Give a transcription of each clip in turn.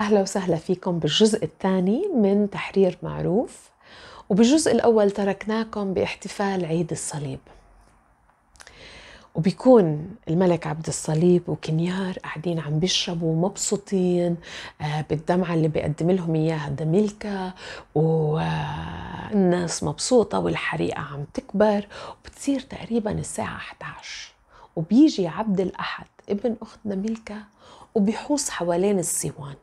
أهلا وسهلا فيكم بالجزء الثاني من تحرير معروف وبالجزء الأول تركناكم باحتفال عيد الصليب وبيكون الملك عبد الصليب وكنيار قاعدين عم بيشربوا مبسوطين آه، بالدمعة اللي بيقدم لهم إياها دميلكا والناس مبسوطة والحريقة عم تكبر وبتصير تقريبا الساعة 11 وبيجي عبد الأحد ابن أخت دميلكا وبيحوص حوالين الصوان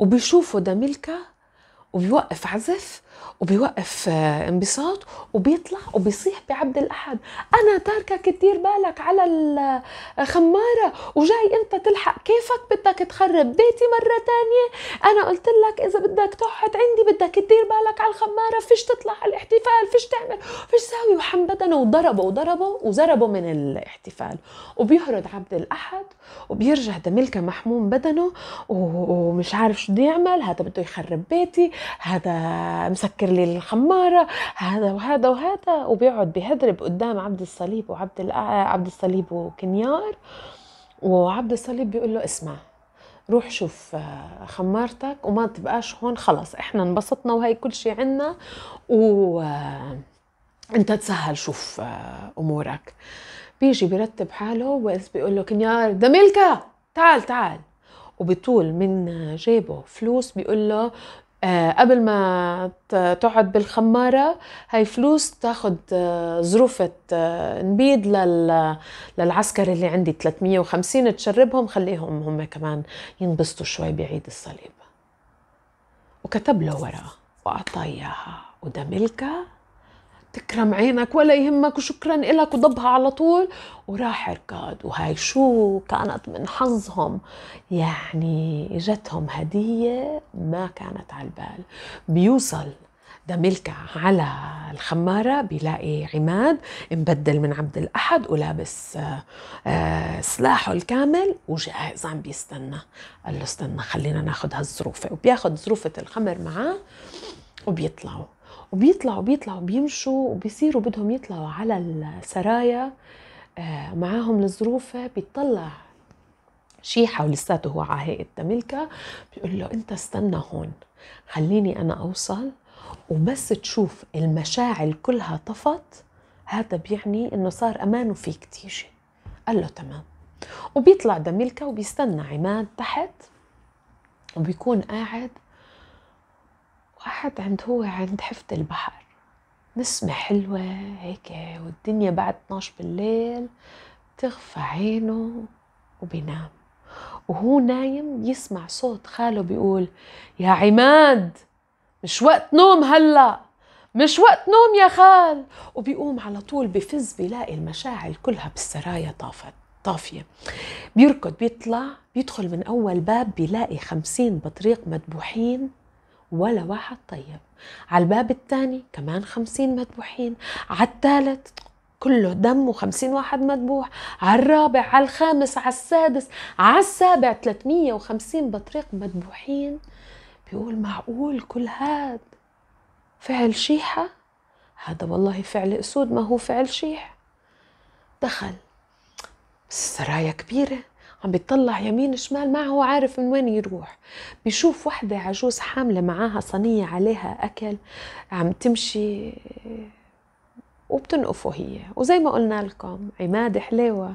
وبيشوفوا داميلكا وبيوقف عزف وبيوقف آه، انبساط وبيطلع وبيصيح بعبد الاحد انا تاركك كتير بالك على الخماره آه، وجاي انت تلحق كيفك بدك تخرب بيتي مره تانية انا قلت لك اذا بدك تقعد عندي بدك تدير بالك على الخماره فيش تطلع على الاحتفال فيش تعمل فيش ساوي وحنبدنا وضربه وضربه وزربه من الاحتفال وبيهرب عبد الاحد وبيرجع دملكه محموم بدنه ومش عارف شو بده يعمل هذا بده يخرب بيتي هذا مسكر لي الخمارة هذا وهذا وهذا وبيقعد بيهدرب قدام عبد الصليب وعبد آه، عبد الصليب وكنيار وعبد الصليب بيقول له اسمع روح شوف آه، خمارتك وما تبقاش هون خلص احنا انبسطنا وهي كل شيء عنا وانت آه، تسهل شوف امورك بيجي برتب حاله وإذ بيقول له كنيار ده ملكة تعال تعال وبطول من جيبه فلوس بيقول له آه، قبل ما تقعد بالخمارة هاي فلوس تاخد آه، ظروفة آه، نبيد للعسكر اللي عندي 350 تشربهم خليهم هم كمان ينبسطوا شوي بعيد الصليب وكتب له ورقة وأعطاه إياها ودملكة تكرم عينك ولا يهمك وشكرا لك وضبها على طول وراح اركض وهاي شو كانت من حظهم يعني اجتهم هدية ما كانت على البال بيوصل دملكة على الخمارة بيلاقي عماد مبدل من عبد الأحد ولابس آه، سلاحه الكامل وجاهز عم بيستنى قال له استنى خلينا ناخد هالظروفة وبياخد ظروفة الخمر معاه وبيطلعوا وبيطلعوا بيطلعوا بيمشوا وبيصيروا بدهم يطلعوا على السرايا آه، معاهم الظروف بيطلع شيحة ولساته هو على هيئة تملكة بيقول له أنت استنى هون خليني أنا أوصل وبس تشوف المشاعل كلها طفت هذا بيعني انه صار امانه فيك تيجي قال له تمام وبيطلع دميلكا وبيستنى عماد تحت وبيكون قاعد واحد عند هو عند حفت البحر نسمة حلوة هيك والدنيا بعد 12 بالليل تغفى عينه وبينام وهو نايم يسمع صوت خاله بيقول يا عماد مش وقت نوم هلا مش وقت نوم يا خال وبيقوم على طول بفز بيلاقي المشاعل كلها بالسرايا طافت طافية بيركض بيطلع بيدخل من أول باب بيلاقي خمسين بطريق مدبوحين ولا واحد طيب على الباب الثاني كمان خمسين مذبوحين على الثالث كله دم وخمسين واحد مذبوح على الرابع على الخامس على السادس على السابع 350 بطريق مذبوحين بيقول معقول كل هاد فعل شيحة هذا والله فعل أسود ما هو فعل شيح دخل السرايا كبيرة عم بيطلع يمين شمال ما هو عارف من وين يروح بيشوف وحدة عجوز حاملة معاها صينية عليها أكل عم تمشي وبتنقفه هي وزي ما قلنا لكم عمادة حليوة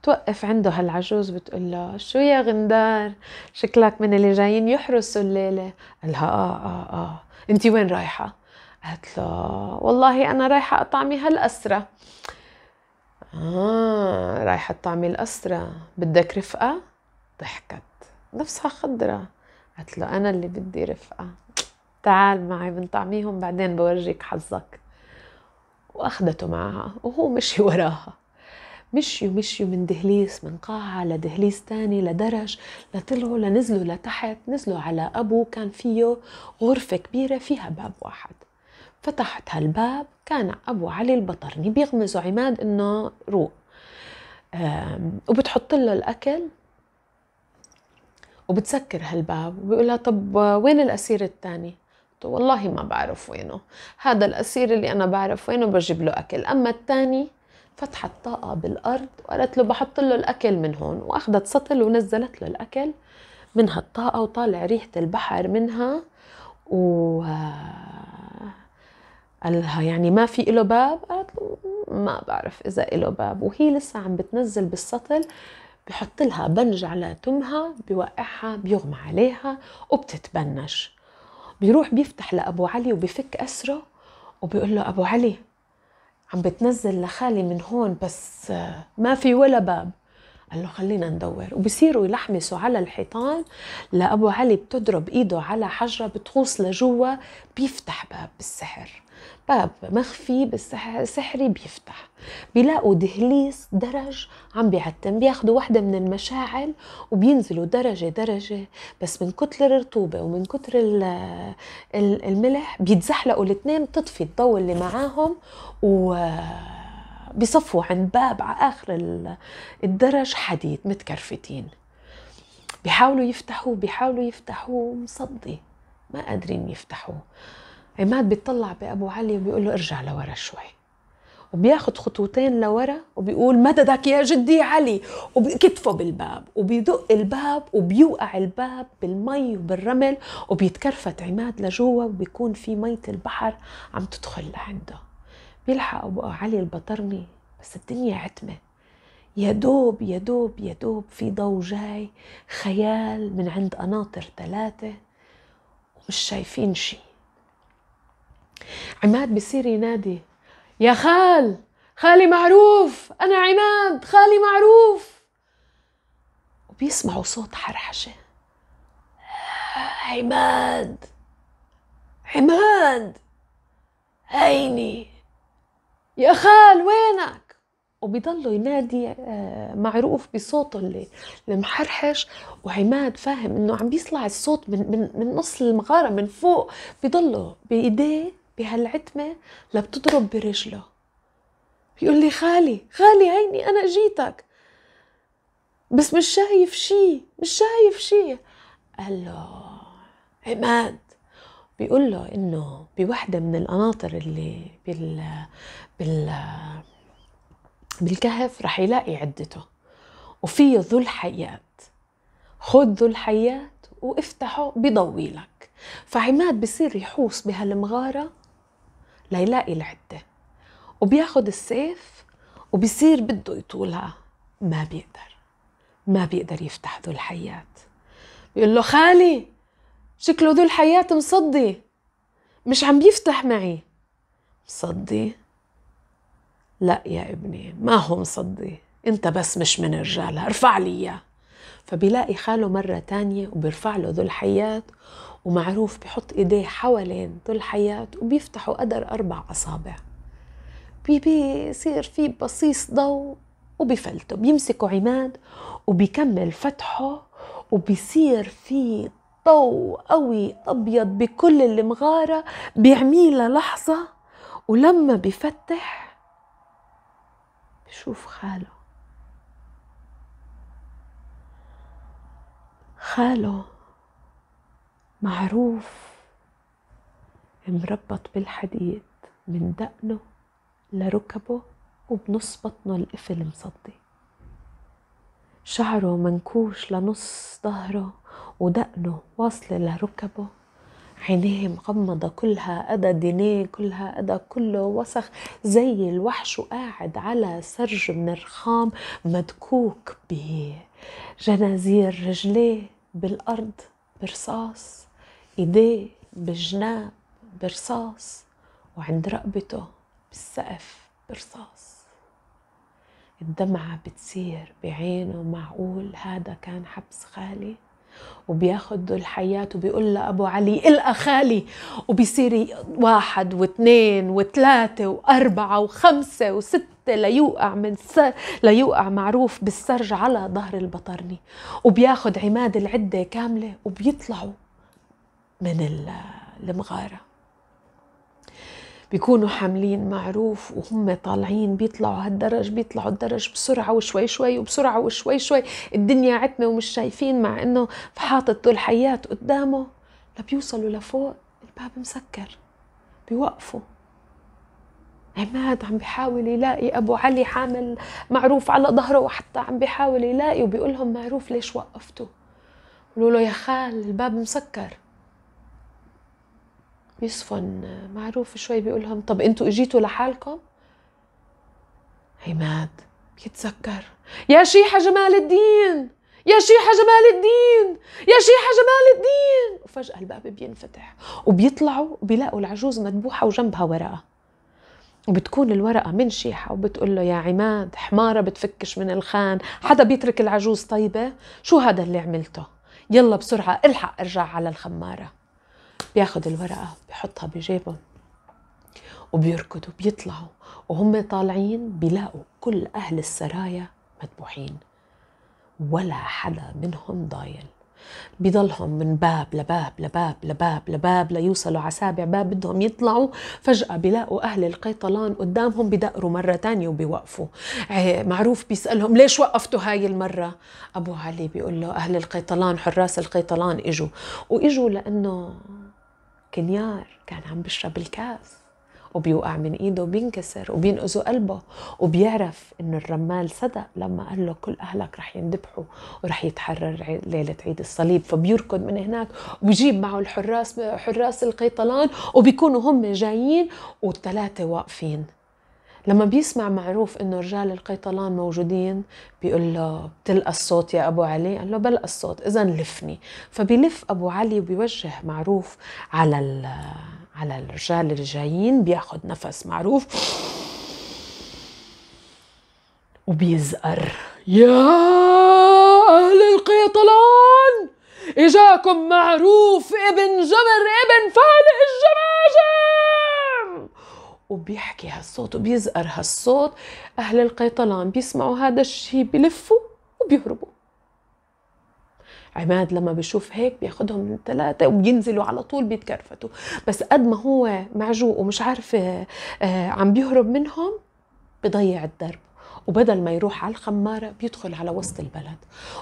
بتوقف عنده هالعجوز بتقول له شو يا غندار شكلك من اللي جايين يحرسوا الليلة قالها آه آه آه انت وين رايحة قالت له والله أنا رايحة أطعمي هالأسرة آه رايحة تعمل أسرة بدك رفقة؟ ضحكت نفسها خضرة قالت له أنا اللي بدي رفقة تعال معي بنطعميهم بعدين بورجيك حظك وأخذته معها وهو مشي وراها مشيوا مشيوا من دهليس من قاعة لدهليس تاني لدرج لطلعوا لنزلوا لتحت نزلوا على أبو كان فيه غرفة كبيرة فيها باب واحد فتحت هالباب كان أبو علي البطرني بيغمزوا عماد إنه روق وبتحط له الأكل وبتسكر هالباب وبيقولها طب وين الأسير الثاني والله ما بعرف وينه هذا الأسير اللي أنا بعرف وينه بجيب له أكل أما الثاني فتحت طاقة بالأرض وقالت له بحط له الأكل من هون وأخذت سطل ونزلت له الأكل من هالطاقة وطالع ريحة البحر منها و... قال لها يعني ما في له باب قالت له ما بعرف اذا له باب وهي لسه عم بتنزل بالسطل بحط لها بنج على تمها بيوقعها بيغمى عليها وبتتبنش بيروح بيفتح لابو علي وبيفك اسره وبيقول له ابو علي عم بتنزل لخالي من هون بس آه، ما في ولا باب قال له خلينا ندور وبصيروا يلحمسوا على الحيطان لأبو علي بتضرب إيده على حجرة بتغوص لجوا بيفتح باب بالسحر باب مخفي بالسحر سحري بيفتح بيلاقوا دهليز درج عم بيعتم بياخدوا وحدة من المشاعل وبينزلوا درجة درجة بس من كتر الرطوبة ومن كتر الملح بيتزحلقوا الاثنين بتطفي الضوء اللي معاهم و بصفوا عند باب على آخر الدرج حديد متكرفتين بيحاولوا يفتحوه بيحاولوا يفتحوه مصدي ما قادرين يفتحوه عماد بيطلع بأبو علي وبيقول له ارجع لورا شوي وبياخد خطوتين لورا وبيقول مددك يا جدي علي وبكتفه بالباب وبيدق الباب وبيوقع الباب بالمي وبالرمل وبيتكرفت عماد لجوا وبيكون في مية البحر عم تدخل لعنده بيلحق ابو علي البطرمي بس الدنيا عتمه يا دوب يا دوب يا دوب في ضو جاي خيال من عند قناطر ثلاثة ومش شايفين شي عماد بصير ينادي يا خال خالي معروف أنا عماد خالي معروف وبيسمعوا صوت حرحشة آه، عماد عماد هيني يا خال وينك وبيضلوا ينادي آه، معروف بصوته اللي المحرحش وعماد فاهم انه عم بيطلع الصوت من من من نص المغاره من فوق بيضله بايديه بهالعتمه لبتضرب برجله بيقول لي خالي خالي هيني انا جيتك بس مش شايف شي مش شايف شي قال له عماد بيقول له انه بوحدة من القناطر اللي بال بال بالكهف رح يلاقي عدته وفيه ذو الحيات خذ ذو الحيات وافتحه بضوي لك فعماد بصير يحوص بهالمغارة ليلاقي العدة وبياخد السيف وبصير بده يطولها ما بيقدر ما بيقدر يفتح ذو الحيات بيقول له خالي شكله ذو الحياة مصدي مش عم بيفتح معي مصدي لا يا ابني ما هو مصدي انت بس مش من رجالها ارفع لي اياه فبيلاقي خاله مرة تانية وبيرفع له ذو الحيات ومعروف بحط ايديه حوالين ذو الحيات وبيفتحوا قدر أربع أصابع بيصير في بصيص ضوء وبفلته بيمسكوا عماد وبيكمل فتحه وبيصير في ضو قوي أبيض بكل المغارة بيعميلها لحظة ولما بفتح بشوف خاله خاله معروف مربط بالحديد من دقنه لركبه وبنص بطنه القفل مصدي شعره منكوش لنص ظهره ودقنه واصل لركبه عينيه مغمضة كلها أدى دينيه كلها أدى كله وسخ زي الوحش وقاعد على سرج من الرخام مدكوك بجنازير رجليه بالأرض برصاص إيديه بجناب برصاص وعند رقبته بالسقف برصاص الدمعة بتصير بعينه معقول هذا كان حبس خالي وبياخد الحيات وبيقول لأبو علي إلقى خالي وبيصير واحد واثنين وثلاثة وأربعة وخمسة وستة ليوقع من س... ليوقع معروف بالسرج على ظهر البطرني وبياخد عماد العدة كاملة وبيطلعوا من المغارة بيكونوا حاملين معروف وهم طالعين بيطلعوا هالدرج بيطلعوا الدرج بسرعة وشوي شوي وبسرعة وشوي شوي الدنيا عتمة ومش شايفين مع انه حاطط طول حياة قدامه لبيوصلوا لفوق الباب مسكر بيوقفوا عماد عم بيحاول يلاقي ابو علي حامل معروف على ظهره وحتى عم بيحاول يلاقي وبيقول لهم معروف ليش وقفتوا قولوا له يا خال الباب مسكر بيصفن معروف شوي بيقول لهم طب انتوا اجيتوا لحالكم عماد بيتذكر يا شيحة جمال الدين يا شيحة جمال الدين يا شيحة جمال الدين وفجأة الباب بينفتح وبيطلعوا وبيلاقوا العجوز مدبوحة وجنبها ورقة وبتكون الورقة من شيحة وبتقول له يا عماد حمارة بتفكش من الخان حدا بيترك العجوز طيبة شو هذا اللي عملته يلا بسرعة الحق ارجع على الخمارة بياخد الورقة بحطها بجيبه وبيركضوا بيطلعوا وهم طالعين بيلاقوا كل أهل السرايا مذبوحين ولا حدا منهم ضايل بضلهم من باب لباب لباب لباب لباب ليوصلوا على سابع باب بدهم يطلعوا فجأة بيلاقوا أهل القيطلان قدامهم بدقروا مرة تانية وبيوقفوا معروف بيسألهم ليش وقفتوا هاي المرة أبو علي بيقول له أهل القيطلان حراس القيطلان إجوا وإجوا لأنه كنيار كان عم بيشرب الكاس وبيوقع من ايده وبينكسر وبينقذوا قلبه وبيعرف انه الرمال صدق لما قال له كل اهلك رح يندبحوا ورح يتحرر ليله عيد الصليب فبيركض من هناك وبيجيب معه الحراس حراس القيطلان وبيكونوا هم جايين والثلاثه واقفين لما بيسمع معروف انه رجال القيطلان موجودين بيقول له بتلقى الصوت يا ابو علي قال له بلقى الصوت اذا لفني فبيلف ابو علي وبيوجه معروف على على الرجال اللي جايين بياخذ نفس معروف وبيزقر يا اهل القيطلان اجاكم معروف ابن جبر ابن فالج وبيحكي هالصوت وبيزقر هالصوت أهل القيطلان بيسمعوا هذا الشيء بلفوا وبيهربوا عماد لما بشوف هيك بياخدهم الثلاثة وبينزلوا على طول بيتكرفتوا بس قد ما هو معجوق ومش عارف آه، آه، عم بيهرب منهم بضيع الدرب وبدل ما يروح على الخمارة بيدخل على وسط البلد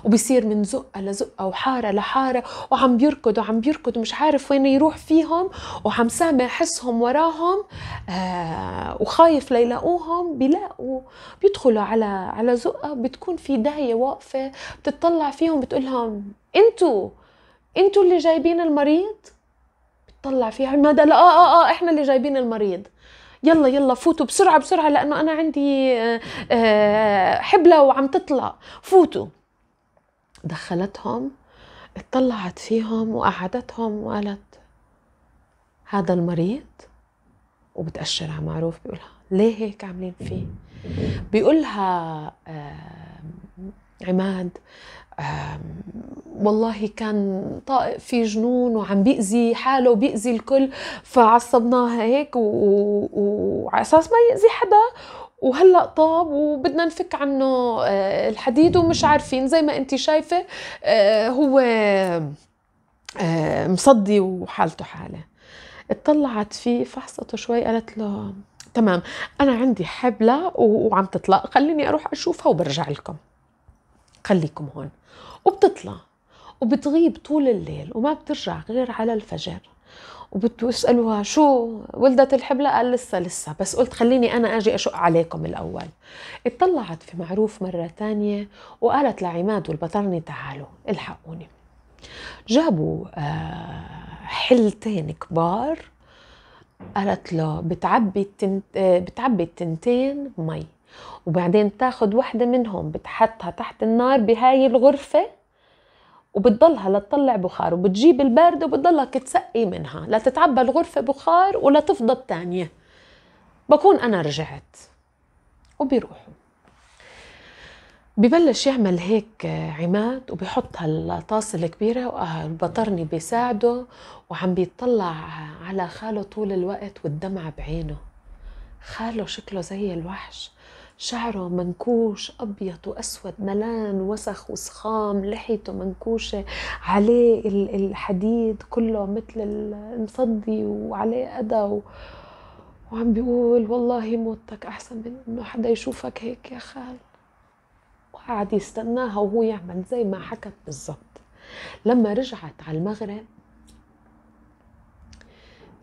وبيصير من زقة لزقة وحارة لحارة وعم بيركض وعم بيركض ومش عارف وين يروح فيهم وعم سامع حسهم وراهم آه وخايف ليلاقوهم بيلاقوا بيدخلوا على على زقة بتكون في داية واقفة بتطلع فيهم بتقول لهم انتوا انتوا اللي جايبين المريض بتطلع فيها ماذا لا اه اه اه احنا اللي جايبين المريض يلا يلا فوتوا بسرعه بسرعه لانه انا عندي آه، آه، حبله وعم تطلع فوتوا دخلتهم اطلعت فيهم وقعدتهم وقالت هذا المريض وبتأشر على معروف بيقولها ليه هيك عاملين فيه بيقولها آه عماد والله كان طائق في جنون وعم بيأذي حاله وبيأذي الكل فعصبناها هيك وعلى اساس ما يأذي حدا وهلا طاب وبدنا نفك عنه آه، الحديد ومش عارفين زي ما انت شايفه آه، هو آه، مصدي وحالته حاله اطلعت فيه فحصته شوي قالت له تمام انا عندي حبلة وعم تطلق خليني اروح اشوفها وبرجع لكم خليكم هون وبتطلع وبتغيب طول الليل وما بترجع غير على الفجر وبتسألوها شو ولدت الحبلة قال لسه لسه بس قلت خليني أنا أجي أشق عليكم الأول اطلعت في معروف مرة تانية وقالت لعماد والبطرني تعالوا الحقوني جابوا آه، حلتين كبار قالت له بتعبي التنت... آه، بتعبي التنتين مي وبعدين تاخد وحدة منهم بتحطها تحت النار بهاي الغرفة وبتضلها لتطلع بخار وبتجيب الباردة وبتضلك تسقي منها لتتعبى الغرفة بخار ولا تفضى الثانية بكون أنا رجعت وبيروحوا ببلش يعمل هيك عماد وبيحط هالطاسة الكبيرة والبطرني بيساعده وعم بيطلع على خاله طول الوقت والدمعة بعينه خاله شكله زي الوحش شعره منكوش أبيض وأسود ملان وسخ وسخام لحيته منكوشة عليه الحديد كله مثل المفضي وعليه أدى وعم بيقول والله موتك أحسن من إنه حدا يشوفك هيك يا خال وقعد يستناها وهو يعمل زي ما حكت بالضبط لما رجعت على المغرب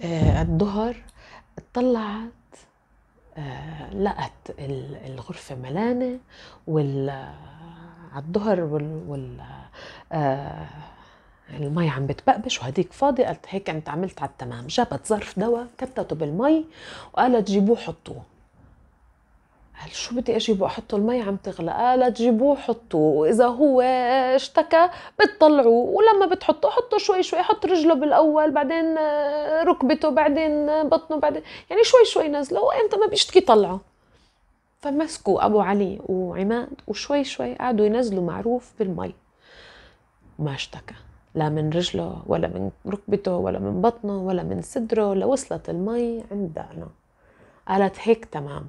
آه، الظهر اطلعت آه، لقت الغرفة ملانة وال آه، على الظهر وال, وال... آه، المي عم بتبقبش وهديك فاضي قالت هيك انت عملت على التمام جابت ظرف دواء كتته بالمي وقالت جيبوه حطوه قال شو بدي اجيبه احطه المي عم تغلى قال تجيبوه حطوه واذا هو اشتكى بتطلعوه ولما بتحطه حطه شوي شوي حط رجله بالاول بعدين ركبته بعدين بطنه بعدين يعني شوي شوي نزله وامتى ما بيشتكي طلعه فمسكوا ابو علي وعماد وشوي شوي قعدوا ينزلوا معروف بالمي ما اشتكى لا من رجله ولا من ركبته ولا من بطنه ولا من صدره لوصلت المي عند دقنه قالت هيك تمام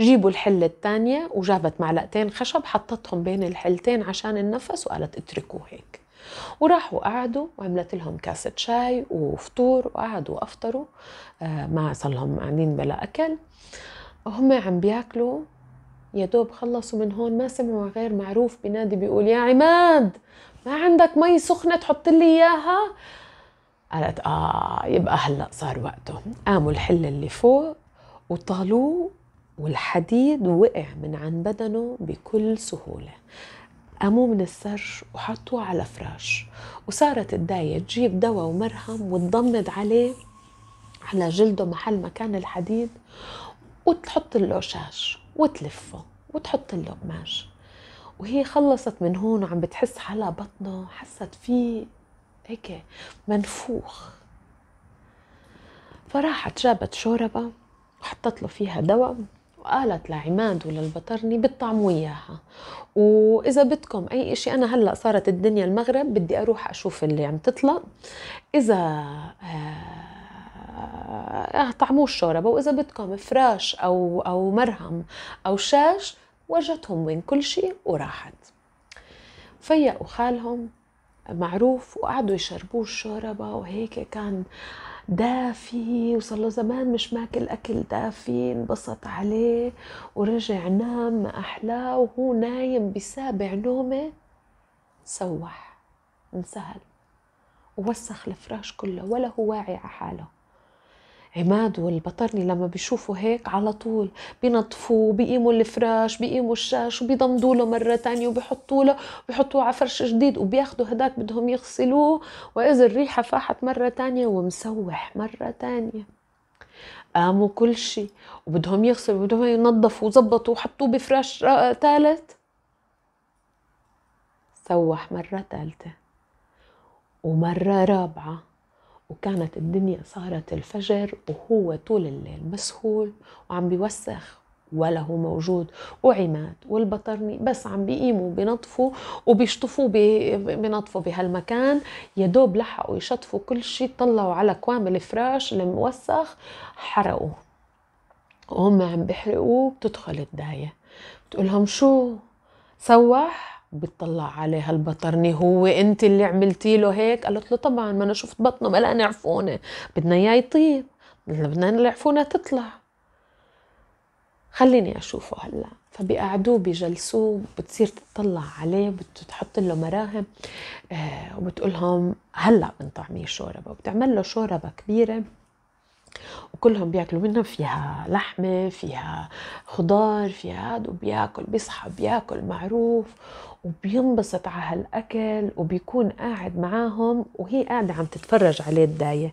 جيبوا الحلة الثانية وجابت معلقتين خشب حطتهم بين الحلتين عشان النفس وقالت اتركوه هيك وراحوا قعدوا وعملت لهم كاسة شاي وفطور وقعدوا أفطروا آه، ما صار لهم قاعدين بلا أكل وهم عم بياكلوا يا دوب خلصوا من هون ما سمعوا غير معروف بنادي بيقول يا عماد ما عندك مي سخنة تحط لي إياها قالت آه يبقى هلأ صار وقته قاموا الحلة اللي فوق وطالوه والحديد وقع من عن بدنه بكل سهولة قاموه من السرج وحطوه على فراش وصارت الداية تجيب دواء ومرهم وتضمد عليه على جلده محل ما كان الحديد وتحط له شاش وتلفه وتحط له قماش وهي خلصت من هون وعم بتحس على بطنه حست فيه هيك منفوخ فراحت جابت شوربه وحطت له فيها دواء وقالت لعماد وللبطرني بتطعموا اياها واذا بدكم اي شيء انا هلا صارت الدنيا المغرب بدي اروح اشوف اللي عم تطلع اذا آه, آه، طعموه الشوربه واذا بدكم فراش او او مرهم او شاش ورجتهم وين كل شيء وراحت فيا وخالهم معروف وقعدوا يشربوه الشوربه وهيك كان دافي وصار له زمان مش ماكل أكل دافي انبسط عليه ورجع نام ما أحلاه وهو نايم بسابع نومة سوح انسهل ووسخ الفراش كله ولا هو واعي على حاله عماد والبطرني لما بيشوفوا هيك على طول بينظفوه بيقيموا الفراش بيقيموا الشاش وبيضمدوا له مرة تانية وبيحطوا له بيحطوه على فرش جديد وبياخذوا هداك بدهم يغسلوه وإذا الريحة فاحت مرة تانية ومسوح مرة تانية قاموا كل شيء وبدهم يغسلوا بدهم ينظفوا وظبطوا وحطوه بفراش ثالث سوح مرة ثالثة ومرة رابعة وكانت الدنيا صارت الفجر وهو طول الليل مسهول وعم بيوسخ ولا هو موجود وعماد والبطرني بس عم بيقيموا بنطفوا وبيشطفوا بنطفوا بهالمكان يا دوب لحقوا يشطفوا كل شيء طلعوا على كوام الفراش الموسخ حرقوه وهم عم بيحرقوه بتدخل الداية بتقولهم شو سوح بتطلع عليها البطرني هو انت اللي عملتي له هيك قالت له طبعا ما انا شفت بطنه ملان عفونه بدنا اياه يطيب بدنا العفونه تطلع خليني اشوفه هلا فبيقعدوه بجلسوه بتصير تطلع عليه بتحط له مراهم آه وبتقولهم هلا بنطعميه شوربه وبتعمل له شوربه كبيره وكلهم بياكلوا منها فيها لحمة فيها خضار فيها هاد وبياكل بيصحى بياكل معروف وبينبسط على هالاكل وبيكون قاعد معاهم وهي قاعده عم تتفرج عليه الدايه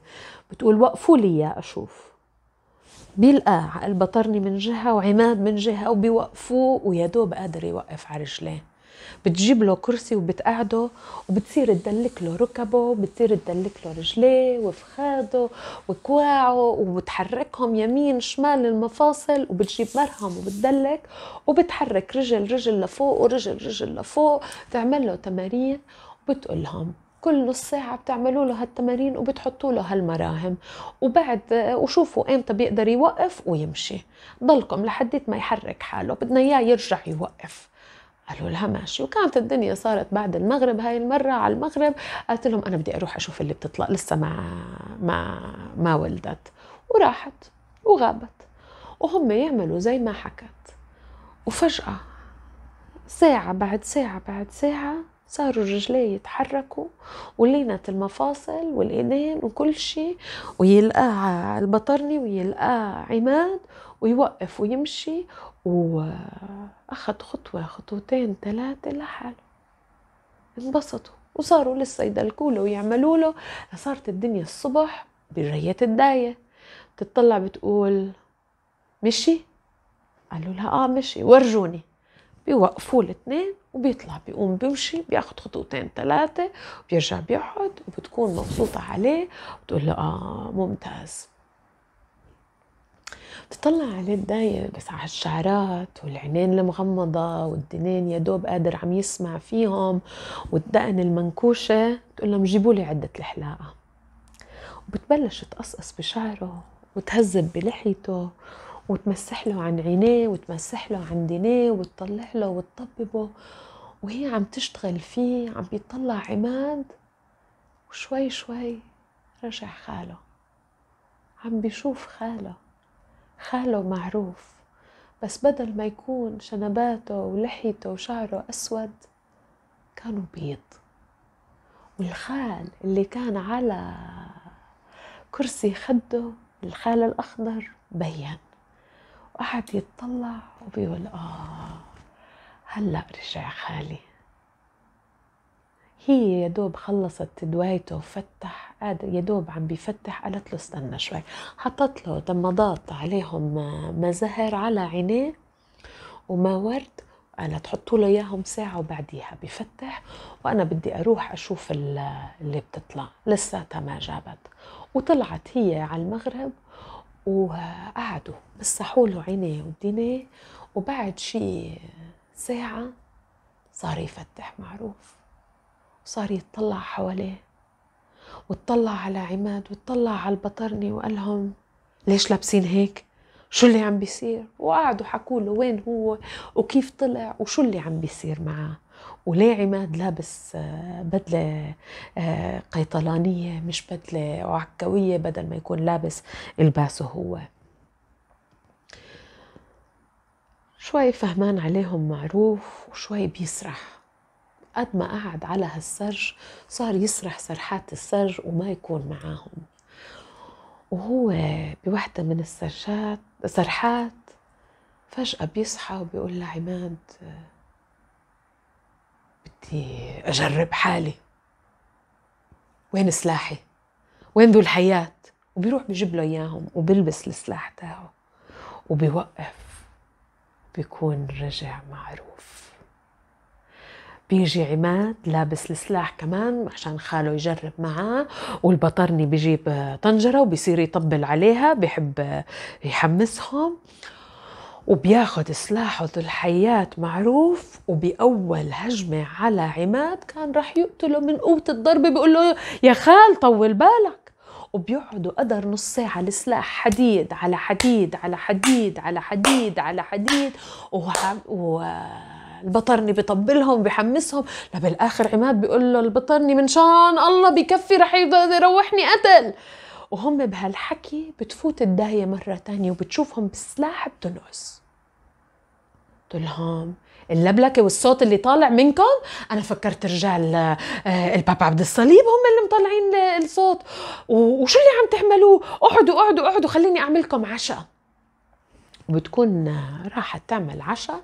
بتقول وقفوا لي يا اشوف بيلقى عقل بطرني من جهه وعماد من جهه وبيوقفوه ويا دوب قادر يوقف على رجليه بتجيب له كرسي وبتقعده وبتصير تدلك له ركبه وبتصير تدلك له رجليه وفخاده وكواعه وبتحركهم يمين شمال المفاصل وبتجيب مرهم وبتدلك وبتحرك رجل رجل لفوق ورجل رجل لفوق تعمل له تمارين وبتقول لهم كل نص ساعة بتعملوا له هالتمارين وبتحطوا له هالمراهم وبعد وشوفوا امتى بيقدر يوقف ويمشي ضلكم لحد ما يحرك حاله بدنا اياه يرجع يوقف قالوا لها ماشي وكانت الدنيا صارت بعد المغرب هاي المرة على المغرب قالت لهم أنا بدي أروح أشوف اللي بتطلع لسه ما ما ما ولدت وراحت وغابت وهم يعملوا زي ما حكت وفجأة ساعة بعد ساعة بعد ساعة صاروا رجليه يتحركوا ولينت المفاصل والإيدين وكل شيء ويلقاه البطرني ويلقاه عماد ويوقف ويمشي وأخذ خطوة خطوتين ثلاثة لحاله انبسطوا وصاروا لسه يدلكوا له ويعملوا له صارت الدنيا الصبح بجية الداية بتطلع بتقول مشي قالوا لها اه مشي ورجوني بيوقفوا الاثنين وبيطلع بيقوم بيمشي بياخد خطوتين ثلاثة وبيرجع بيقعد وبتكون مبسوطة عليه وتقول له اه ممتاز بتطلع عليه تضايق بس على الشعرات والعينين المغمضة والدنين يا دوب قادر عم يسمع فيهم والدقن المنكوشة بتقول لهم جيبوا لي عدة الحلاقة وبتبلش تقصقص بشعره وتهذب بلحيته وتمسح له عن عينيه وتمسح له عن دينيه وتطلع له وتطببه وهي عم تشتغل فيه عم بيطلع عماد وشوي شوي رجع خاله عم بيشوف خاله خاله معروف بس بدل ما يكون شنباته ولحيته وشعره أسود كانوا بيض والخال اللي كان على كرسي خده الخال الأخضر بين وقعد يتطلع وبيقول آه هلأ رجع خالي هي يا دوب خلصت دوايته وفتح قادر يا دوب عم بيفتح قالت له استنى شوي حطت له دمضات عليهم آه، مزهر على عينيه وما ورد قالت حطوا له اياهم ساعة وبعديها بفتح وانا بدي اروح اشوف اللي بتطلع لساتها ما جابت وطلعت هي على المغرب وقعدوا مسحوا له عينيه ودينيه وبعد شي ساعة صار يفتح معروف صار يتطلع حواليه وتطلع على عماد وتطلع على البطرني وقال لهم ليش لابسين هيك شو اللي عم بيصير وقعدوا حكوا له وين هو وكيف طلع وشو اللي عم بيصير معاه وليه عماد لابس آه، بدلة آه، قيطلانية مش بدلة عكوية بدل ما يكون لابس لباسه هو شوي فهمان عليهم معروف وشوي بيسرح قد ما قعد على هالسرج صار يسرح سرحات السرج وما يكون معاهم وهو بوحدة من السرشات سرحات فجأة بيصحى وبيقول لعماد بدي أجرب حالي وين سلاحي وين ذو الحياة وبيروح بجيب له إياهم وبيلبس السلاح تاعه وبيوقف بيكون رجع معروف بيجي عماد لابس السلاح كمان عشان خاله يجرب معاه والبطرني بيجيب طنجرة وبيصير يطبل عليها بيحب يحمسهم وبياخد سلاحه ذو الحيات معروف وبأول هجمة على عماد كان راح يقتله من قوة الضربة بيقول له يا خال طول بالك وبيقعدوا قدر نص ساعة السلاح حديد على حديد على حديد على حديد على حديد, على حديد, و... و... البطرني بيطبلهم بحمسهم لا بالاخر عماد بيقول له البطرني من شان الله بكفي رح يروحني قتل وهم بهالحكي بتفوت الداهية مرة تانية وبتشوفهم بالسلاح بتنقص قلت لهم اللبلكه والصوت اللي طالع منكم انا فكرت رجال آه، البابا عبد الصليب هم اللي مطلعين الصوت وشو اللي عم تعملوه اقعدوا اقعدوا اقعدوا خليني اعملكم عشاء وبتكون راحت تعمل عشاء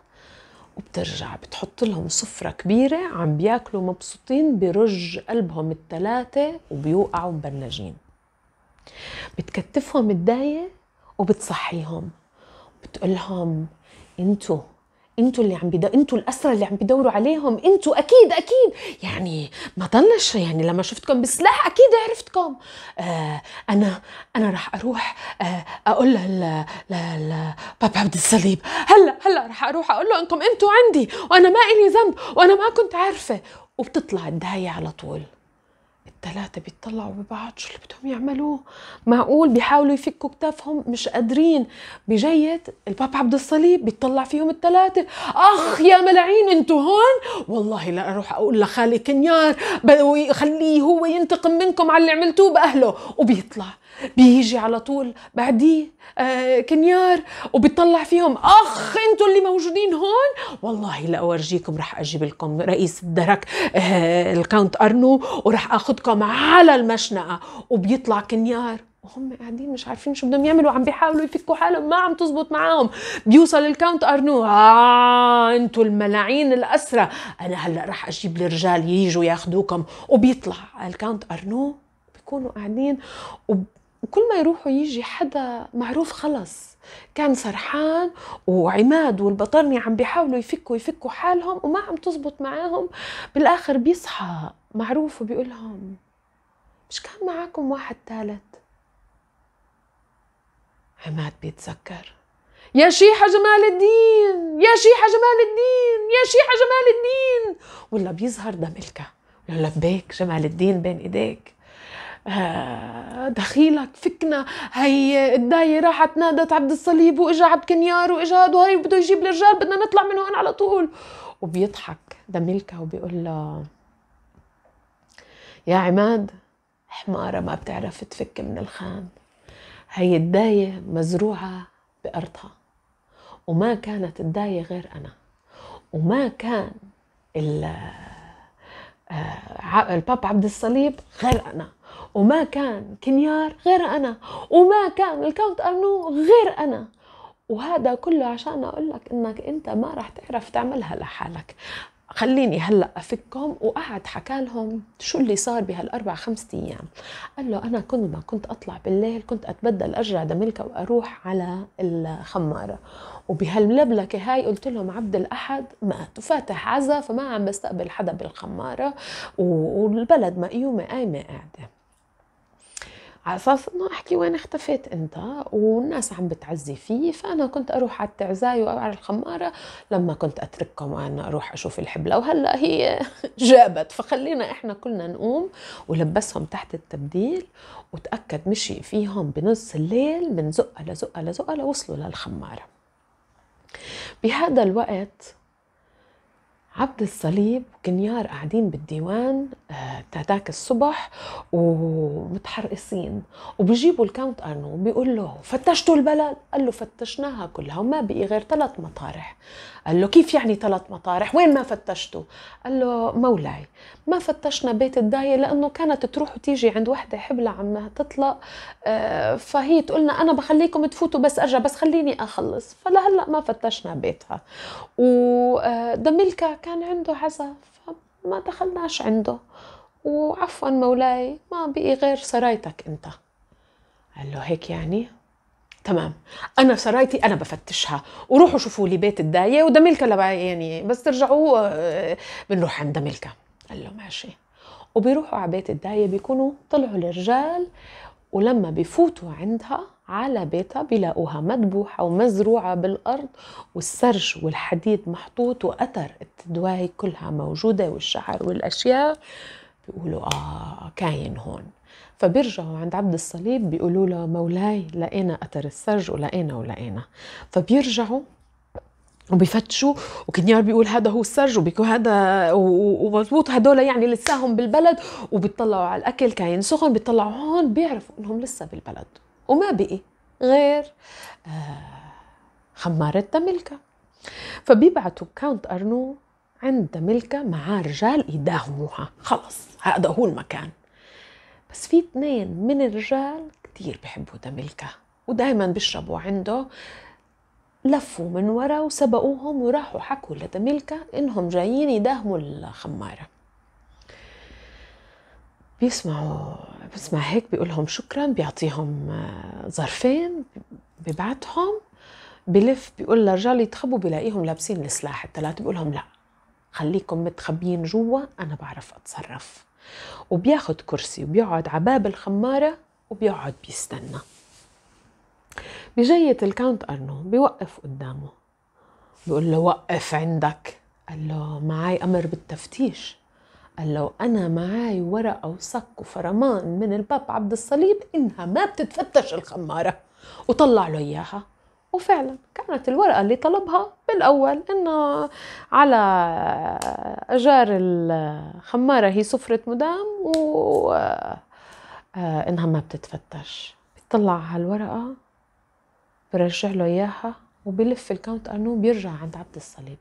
وبترجع بتحط لهم سفرة كبيرة عم بياكلوا مبسوطين برج قلبهم التلاتة وبيوقعوا مبلجين بتكتفهم الداية وبتصحيهم بتقولهم انتو انتوا اللي عم بدا... انتوا الاسرى اللي عم بدوروا عليهم انتوا اكيد اكيد يعني ما ضلش يعني لما شفتكم بالسلاح اكيد عرفتكم آه انا انا راح اروح آه اقول لل بابا عبد الصليب هلا هلا راح اروح اقول له انكم انتوا عندي وانا ما الي ذنب وانا ما كنت عارفه وبتطلع الداية على طول ثلاثة بيطلعوا ببعض شو اللي بدهم يعملوه معقول بيحاولوا يفكوا كتافهم مش قادرين بجيت الباب عبد الصليب بيطلع فيهم الثلاثة أخ يا ملعين انتوا هون والله لا أروح أقول لخالي كنيار خليه هو ينتقم منكم على اللي عملتوه بأهله وبيطلع بيجي على طول بعديه آه كنيار وبيطلع فيهم اخ انتوا اللي موجودين هون والله لا اورجيكم رح اجيب لكم رئيس الدرك آه الكاونت ارنو ورح اخذكم على المشنقه وبيطلع كنيار وهم قاعدين مش عارفين شو بدهم يعملوا عم بيحاولوا يفكوا حالهم ما عم تزبط معاهم بيوصل الكاونت ارنو آه انتوا الملاعين الاسرى انا هلا رح اجيب الرجال يجوا ياخذوكم وبيطلع الكاونت ارنو بيكونوا قاعدين وب... وكل ما يروحوا يجي حدا معروف خلص كان سرحان وعماد والبطرني عم بيحاولوا يفكوا يفكوا حالهم وما عم تزبط معاهم بالاخر بيصحى معروف وبيقول لهم مش كان معاكم واحد ثالث عماد بيتذكر يا شيحة جمال الدين يا شيحة جمال الدين يا شيحة جمال الدين ولا بيظهر دملكة لبيك جمال الدين بين ايديك آه، دخيلك فكنا هي الداية راحت نادت عبد الصليب واجا عبد كنيار واجا هاد وهي بده يجيب الرجال بدنا نطلع من هون على طول وبيضحك دميلكا وبيقول له يا عماد حمارة ما بتعرف تفك من الخان هي الداية مزروعة بأرضها وما كانت الداية غير أنا وما كان آه، الباب عبد الصليب غير أنا وما كان كنيار غير أنا وما كان الكاونت أرنو غير أنا وهذا كله عشان أقول لك إنك أنت ما راح تعرف تعملها لحالك خليني هلا افكهم وقعد حكى لهم شو اللي صار بهالاربع خمس ايام قال له انا كل ما كنت اطلع بالليل كنت اتبدل ارجع دملكة واروح على الخماره وبهاللبلكة هاي قلت لهم عبد الاحد مات وفاتح عزا فما عم بستقبل حدا بالخماره والبلد مقيومه قايمه قاعده على اساس انه احكي وين اختفيت انت والناس عم بتعزي فيه فانا كنت اروح على التعزاي وعلى الخماره لما كنت اترككم انا اروح اشوف الحبله وهلا هي جابت فخلينا احنا كلنا نقوم ولبسهم تحت التبديل وتاكد مشي فيهم بنص الليل من زقه لزقه لزقه لوصلوا للخماره بهذا الوقت عبد الصليب وكنيار قاعدين بالديوان آه، تاتاك الصبح ومتحرقصين وبيجيبوا الكاونت ارنو بيقول له فتشتوا البلد قال له فتشناها كلها وما بقي غير ثلاث مطارح قال له كيف يعني ثلاث مطارح وين ما فتشتوا قال له مولاي ما فتشنا بيت الداية لانه كانت تروح وتيجي عند وحده حبلة عم تطلق آه، فهي تقولنا انا بخليكم تفوتوا بس ارجع بس خليني اخلص فلهلا ما فتشنا بيتها ودملكا آه، كان كان عنده عزا فما دخلناش عنده وعفوا مولاي ما بقي غير سرايتك انت قال له هيك يعني تمام انا سرايتي انا بفتشها وروحوا شوفوا لي بيت الدايه ودملكه يعني بس ترجعوا آه، بنروح عند ملكة قال له ماشي وبيروحوا على بيت الدايه بيكونوا طلعوا الرجال ولما بيفوتوا عندها على بيتها بيلاقوها مدبوحة ومزروعة بالأرض والسرج والحديد محطوط وأثر التدواي كلها موجودة والشعر والأشياء بيقولوا آه كاين هون فبيرجعوا عند عبد الصليب بيقولوا له مولاي لقينا أثر السرج ولقينا ولقينا فبيرجعوا وبيفتشوا وكنيار بيقول هذا هو السرج وبيكون هذا ومضبوط هدول يعني لساهم بالبلد وبيطلعوا على الاكل كاين سخن بيطلعوا هون بيعرفوا انهم لسه بالبلد وما بقي غير خمارة آه، ملكة فبيبعتوا كاونت أرنو عند ملكة مع رجال يداهموها خلص هذا هو المكان بس في اثنين من الرجال كتير بحبوا دملكة ودايما بيشربوا عنده لفوا من ورا وسبقوهم وراحوا حكوا لدملكة انهم جايين يداهموا الخمارة بيسمعوا بسمع هيك بيقولهم شكرا بيعطيهم آه، ظرفين ببعتهم بلف بيقول للرجال يتخبوا بلاقيهم لابسين السلاح الثلاث بيقولهم لا خليكم متخبيين جوا انا بعرف اتصرف وبياخد كرسي وبيقعد على باب الخماره وبيقعد بيستنى بجيت الكاونت ارنو بيوقف قدامه بيقول له وقف عندك قال له معي امر بالتفتيش قال لو أنا معاي ورقة وصك وفرمان من الباب عبد الصليب إنها ما بتتفتش الخمارة وطلع له إياها وفعلا كانت الورقة اللي طلبها بالأول إنه على أجار الخمارة هي سفرة مدام و آه، إنها ما بتتفتش بيطلع على الورقة برجع له إياها وبلف الكاونت أنو بيرجع عند عبد الصليب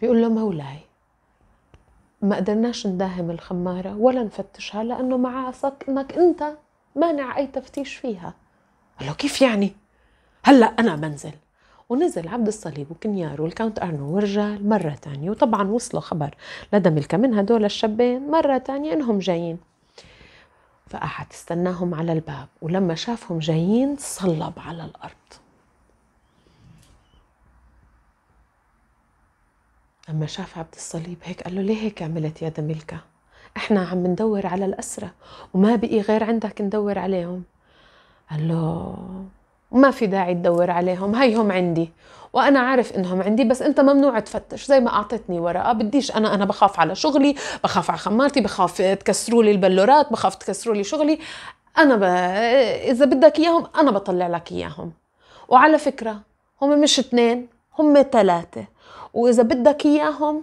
بيقول له مولاي ما قدرناش نداهم الخمارة ولا نفتشها لأنه معاصك انك أنت مانع أي تفتيش فيها قال له كيف يعني؟ هلأ أنا بنزل ونزل عبد الصليب وكنيار والكاونت أرنو والرجال مرة تانية وطبعا وصلوا خبر ملكة من هدول الشابين مرة تانية إنهم جايين فقعد استناهم على الباب ولما شافهم جايين صلب على الأرض لما شاف عبد الصليب هيك قال له ليه هيك عملت يا دملكة احنا عم ندور على الأسرة وما بقي غير عندك ندور عليهم قال له ما في داعي تدور عليهم هاي هم عندي وانا عارف انهم عندي بس انت ممنوع تفتش زي ما اعطيتني ورقه بديش انا انا بخاف على شغلي بخاف على خمارتي بخاف تكسروا لي البلورات بخاف تكسروا لي شغلي انا ب... اذا بدك اياهم انا بطلع لك اياهم وعلى فكره هم مش اثنين هم ثلاثه واذا بدك اياهم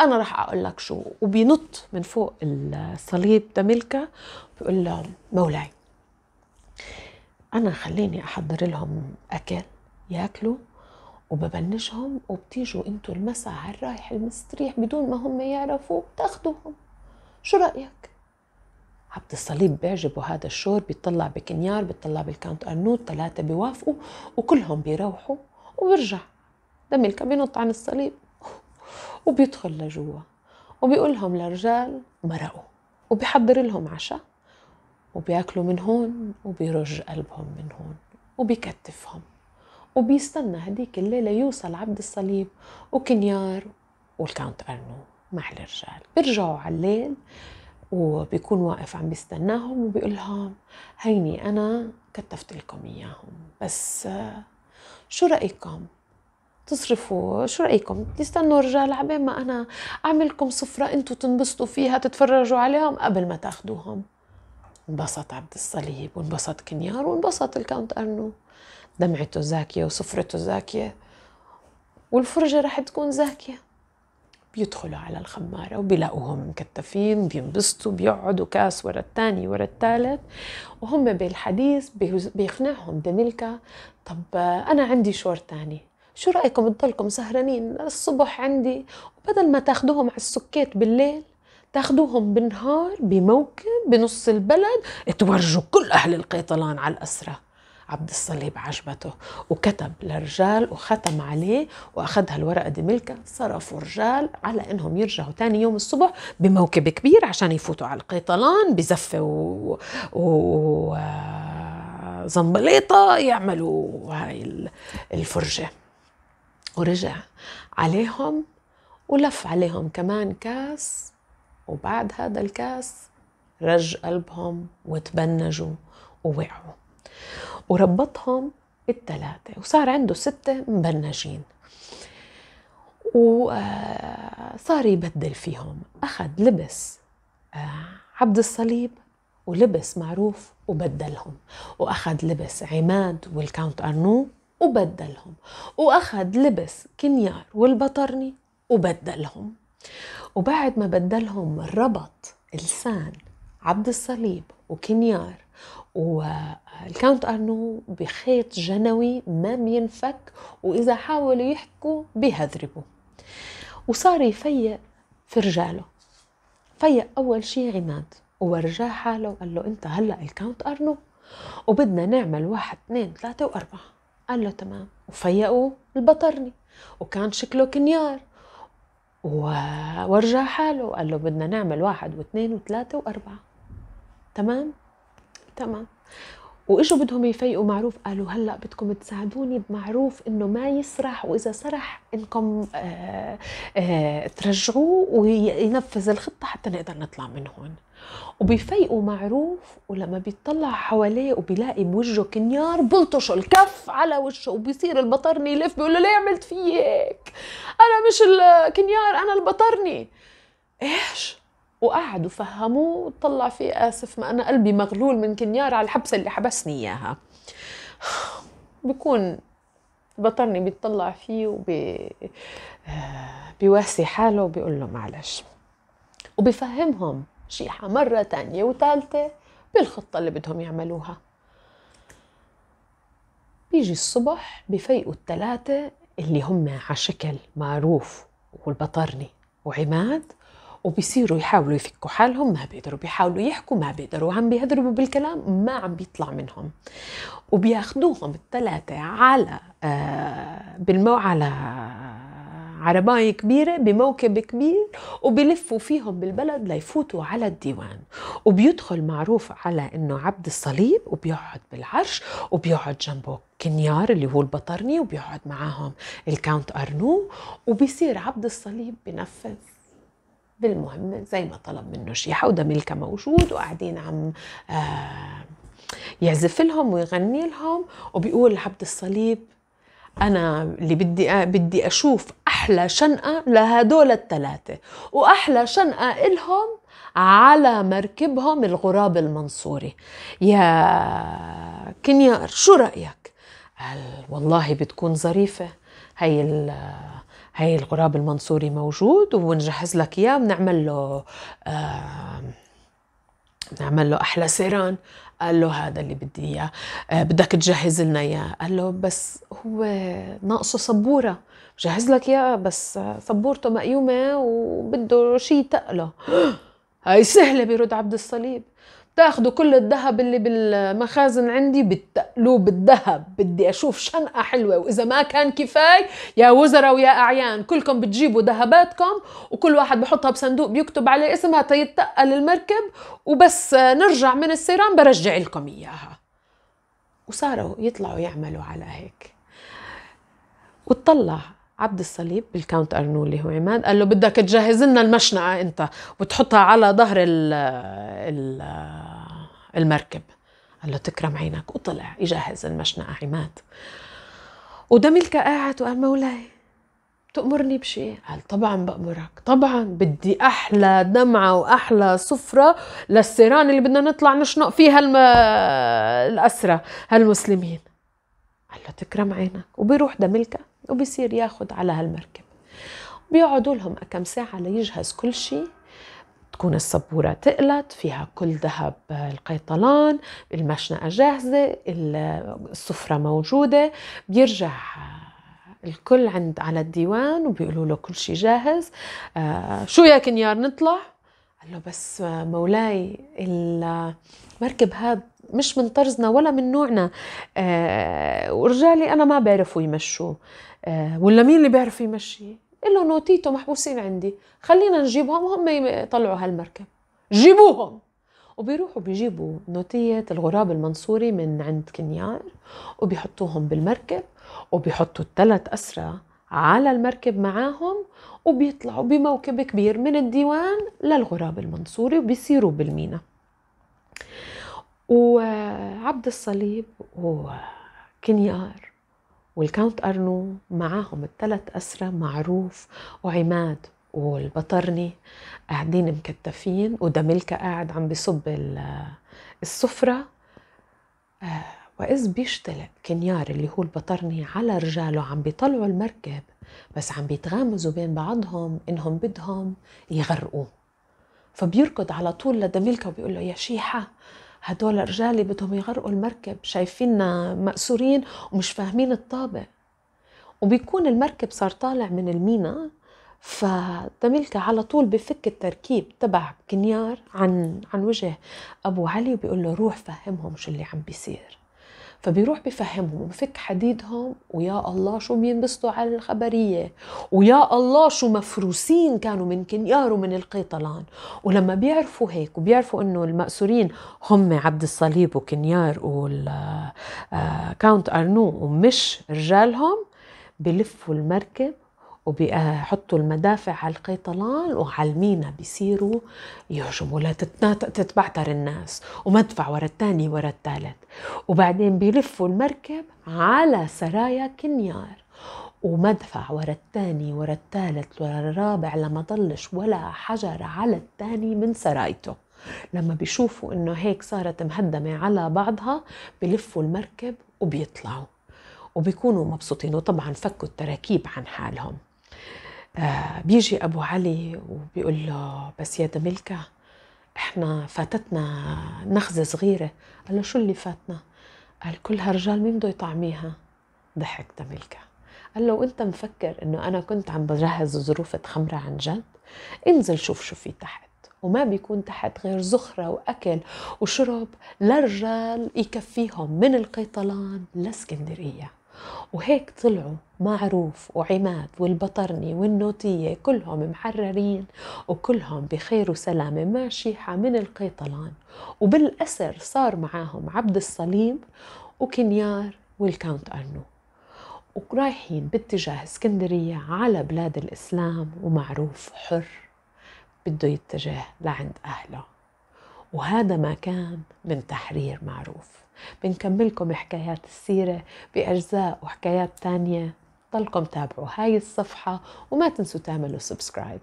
انا رح اقول لك شو وبينط من فوق الصليب تملكة بيقول لهم مولاي انا خليني احضر لهم اكل ياكلوا وببنشهم وبتيجوا انتوا المساء على الرايح المستريح بدون ما هم يعرفوا بتاخدوهم شو رايك عبد الصليب بيعجبه هذا الشور بيطلع بكنيار بيطلع بالكاونت ارنود ثلاثة بيوافقوا وكلهم بيروحوا وبرجع ده بينط عن الصليب وبيدخل لجوا وبيقول لهم للرجال مرقوا وبيحضر لهم عشاء وبياكلوا من هون وبيرج قلبهم من هون وبيكتفهم وبيستنى هديك الليلة يوصل عبد الصليب وكنيار والكاونت أرنو مع الرجال بيرجعوا على الليل وبيكون واقف عم بيستناهم وبيقول لهم هيني أنا كتفت لكم إياهم بس شو رأيكم تصرفوا شو رايكم تستنوا الرجال عبين ما انا اعملكم سفره انتم تنبسطوا فيها تتفرجوا عليهم قبل ما تاخذوهم انبسط عبد الصليب وانبسط كنيار وانبسط الكاونت ارنو دمعته زاكيه وسفرته زاكيه والفرجه رح تكون زاكيه بيدخلوا على الخمارة وبيلاقوهم مكتفين بينبسطوا بيقعدوا كاس ورا الثاني ورا الثالث وهم بالحديث بيقنعهم دانيلكا طب أنا عندي شور تاني شو رأيكم تضلكم سهرانين الصبح عندي وبدل ما تاخذوهم على السكيت بالليل تاخذوهم بالنهار بموكب بنص البلد تورجوا كل أهل القيطلان على الأسرة عبد الصليب عجبته وكتب للرجال وختم عليه واخذها الورقه دي ملكه صرفوا الرجال على انهم يرجعوا تاني يوم الصبح بموكب كبير عشان يفوتوا على القيطلان بزفه و, و... آه، زنبليطه يعملوا هاي الفرجه ورجع عليهم ولف عليهم كمان كاس وبعد هذا الكاس رج قلبهم وتبنجوا ووقعوا وربطهم الثلاثة وصار عنده ستة مبنجين وصار آه، يبدل فيهم أخذ لبس آه، عبد الصليب ولبس معروف وبدلهم وأخذ لبس عماد والكاونت أرنو وبدلهم وأخذ لبس كنيار والبطرني وبدلهم وبعد ما بدلهم ربط لسان عبد الصليب وكنيار والكاونت أرنو بخيط جنوي ما بينفك وإذا حاولوا يحكوا بيهذربوا وصار يفيق في رجاله فيق أول شي عماد وورجاه حاله وقال له أنت هلأ الكاونت أرنو وبدنا نعمل واحد اثنين ثلاثة وأربعة قال له تمام وفيقوا البطرني وكان شكله كنيار ورجع حاله قال له بدنا نعمل واحد واثنين وثلاثة وأربعة تمام تمام واجوا بدهم يفيقوا معروف قالوا هلا بدكم تساعدوني بمعروف انه ما يسرح واذا سرح انكم آآ آه، آآ آه، ترجعوه وينفذ الخطه حتى نقدر نطلع من هون وبيفيقوا معروف ولما بيطلع حواليه وبيلاقي بوجهه كنيار بلطشه الكف على وجهه وبيصير البطرني يلف بيقول له ليه عملت فيك هيك؟ انا مش الكنيار انا البطرني ايش؟ وقعدوا فهموه طلع فيه اسف ما انا قلبي مغلول من كنيار على الحبسه اللي حبسني اياها بكون بطرني بيطلع فيه وبي بيواسي حاله وبيقول له معلش وبفهمهم شيحة مرة تانية وثالثة بالخطة اللي بدهم يعملوها بيجي الصبح بفيقوا الثلاثة اللي هم على شكل معروف والبطرني وعماد وبيصيروا يحاولوا يفكوا حالهم ما بيقدروا بيحاولوا يحكوا ما بيقدروا عم بيهدربوا بالكلام ما عم بيطلع منهم وبياخدوهم الثلاثة على آه، بالمو على عرباية كبيرة بموكب كبير وبلفوا فيهم بالبلد ليفوتوا على الديوان وبيدخل معروف على انه عبد الصليب وبيقعد بالعرش وبيقعد جنبه كنيار اللي هو البطرني وبيقعد معاهم الكاونت ارنو وبيصير عبد الصليب بنفذ بالمهم زي ما طلب منه شيحه حودة ملكه موجود وقاعدين عم آه، يعزف لهم ويغني لهم وبيقول عبد الصليب انا اللي بدي بدي اشوف احلى شنقه لهدول الثلاثه واحلى شنقه الهم على مركبهم الغراب المنصوري يا كنيار شو رايك قال والله بتكون ظريفه هي هاي الغراب المنصوري موجود وبنجهز لك اياه بنعمل له آه بنعمل له احلى سيران قال له هذا اللي بدي اياه آه، بدك تجهز لنا اياه قال له بس هو ناقصه سبوره بجهز لك اياه بس سبورته مقيومه وبده شيء تقله هاي سهله بيرد عبد الصليب تاخذوا كل الذهب اللي بالمخازن عندي بتقلوه بالذهب بدي اشوف شنقه حلوه واذا ما كان كفايه يا وزراء ويا اعيان كلكم بتجيبوا ذهباتكم وكل واحد بحطها بصندوق بيكتب عليه اسمها تيتقى للمركب وبس نرجع من السيران برجع لكم اياها وصاروا يطلعوا يعملوا على هيك وتطلع عبد الصليب بالكاونت ارنو اللي هو عماد قال له بدك تجهز لنا المشنقه انت وتحطها على ظهر المركب قال له تكرم عينك وطلع يجهز المشنقه عماد ملكة قاعد وقال مولاي تأمرني بشيء قال طبعا بأمرك طبعا بدي أحلى دمعة وأحلى سفرة للسيران اللي بدنا نطلع نشنق فيها الأسرة هالمسلمين قال له تكرم عينك وبيروح ده ملكه وبيصير ياخد على هالمركب بيقعدوا لهم كم ساعة ليجهز كل شيء تكون السبورة تقلت فيها كل ذهب القيطلان المشنقة جاهزة السفرة موجودة بيرجع الكل عند على الديوان وبيقولوا له كل شيء جاهز آه شو يا كنيار نطلع قال له بس مولاي المركب هاد مش من طرزنا ولا من نوعنا آه ورجالي انا ما بيعرفوا يمشوا آه ولا مين اللي بيعرف يمشي له نوتيتو محبوسين عندي خلينا نجيبهم وهم يطلعوا هالمركب جيبوهم وبيروحوا بيجيبوا نوتية الغراب المنصوري من عند كنيار وبيحطوهم بالمركب وبيحطوا الثلاث أسرى على المركب معاهم وبيطلعوا بموكب كبير من الديوان للغراب المنصوري وبيصيروا بالمينا وعبد الصليب وكنيار والكاونت أرنو معاهم الثلاث اسرى معروف وعماد والبطرني قاعدين مكتفين ودميلكا قاعد عم بصب السفرة آه، وإذ بيشتلق كنيار اللي هو البطرني على رجاله عم بيطلعوا المركب بس عم بيتغامزوا بين بعضهم إنهم بدهم يغرقوه فبيركض على طول لدميلكا وبيقول له يا شيحة هدول الرجال اللي بدهم يغرقوا المركب شايفيننا مأسورين ومش فاهمين الطابع وبيكون المركب صار طالع من المينا فتميلكا على طول بفك التركيب تبع كنيار عن عن وجه أبو علي وبيقول له روح فهمهم شو اللي عم بيصير فبيروح بفهمهم وبفك حديدهم ويا الله شو بينبسطوا على الخبرية ويا الله شو مفروسين كانوا من كنيار ومن القيطلان ولما بيعرفوا هيك وبيعرفوا انه المأسورين هم عبد الصليب وكنيار والكاونت آه، آه، أرنو ومش رجالهم بلفوا المركب وبيحطوا المدافع على القيطلان وعلى المينا بيصيروا يهجموا لا تتبعتر الناس ومدفع ورا الثاني ورا الثالث وبعدين بيلفوا المركب على سرايا كنيار ومدفع ورا الثاني ورا الثالث ورا الرابع لما ضلش ولا حجر على الثاني من سرايته لما بيشوفوا انه هيك صارت مهدمة على بعضها بلفوا المركب وبيطلعوا وبيكونوا مبسوطين وطبعا فكوا التراكيب عن حالهم آه، بيجي أبو علي وبيقول له بس يا دملكة احنا فاتتنا نخزة صغيرة قال له شو اللي فاتنا قال كل هالرجال مين بده يطعميها ضحك دملكة قال له وانت مفكر انه انا كنت عم بجهز ظروف خمرة عن جد انزل شوف شو في تحت وما بيكون تحت غير زخرة وأكل وشرب للرجال يكفيهم من القيطلان لاسكندرية وهيك طلعوا معروف وعماد والبطرني والنوتية كلهم محررين وكلهم بخير وسلامة ماشيحة من القيطلان وبالأسر صار معاهم عبد الصليب وكنيار والكاونت أرنو ورايحين باتجاه اسكندرية على بلاد الإسلام ومعروف حر بده يتجه لعند أهله وهذا ما كان من تحرير معروف بنكملكم حكايات السيرة بأجزاء وحكايات تانية ضلكم تابعوا هاي الصفحة وما تنسوا تعملوا سبسكرايب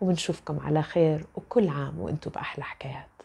وبنشوفكم على خير وكل عام وانتم بأحلى حكايات